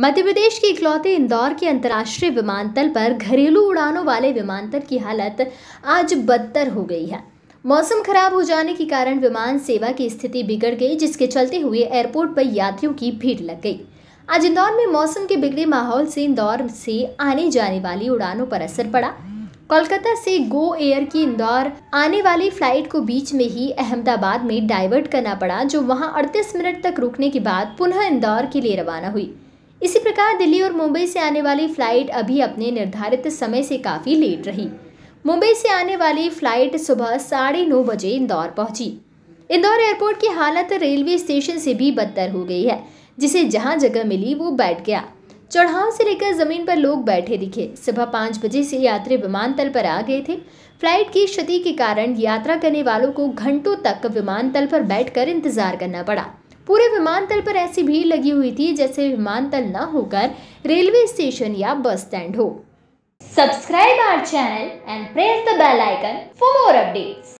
मध्य प्रदेश के इकलौते इंदौर के अंतर्राष्ट्रीय विमानतल पर घरेलू उड़ानों वाले विमानतल की हालत आज बदतर हो गई है मौसम खराब हो जाने के कारण विमान सेवा की स्थिति बिगड़ गई जिसके चलते हुए एयरपोर्ट पर यात्रियों की भीड़ लग गई आज इंदौर में मौसम के बिगड़े माहौल से इंदौर से आने जाने वाली उड़ानों पर असर पड़ा कोलकाता से गो एयर की इंदौर आने वाली फ्लाइट को बीच में ही अहमदाबाद में डाइवर्ट करना पड़ा जो वहां 38 मिनट तक रुकने के बाद पुनः इंदौर के लिए रवाना हुई इसी प्रकार दिल्ली और मुंबई से आने वाली फ्लाइट अभी अपने निर्धारित समय से काफ़ी लेट रही मुंबई से आने वाली फ्लाइट सुबह साढ़े नौ बजे इंदौर पहुंची इंदौर एयरपोर्ट की हालत रेलवे स्टेशन से भी बदतर हो गई है जिसे जहां जगह मिली वो बैठ गया चढ़ाव से लेकर ज़मीन पर लोग बैठे दिखे सुबह पाँच बजे से यात्री विमानतल पर आ गए थे फ्लाइट की क्षति के कारण यात्रा करने वालों को घंटों तक विमानतल पर बैठकर इंतजार करना पड़ा पूरे विमानतल पर ऐसी भीड़ लगी हुई थी जैसे विमानतल न होकर रेलवे स्टेशन या बस स्टैंड हो subscribe our channel and press the bell icon for more updates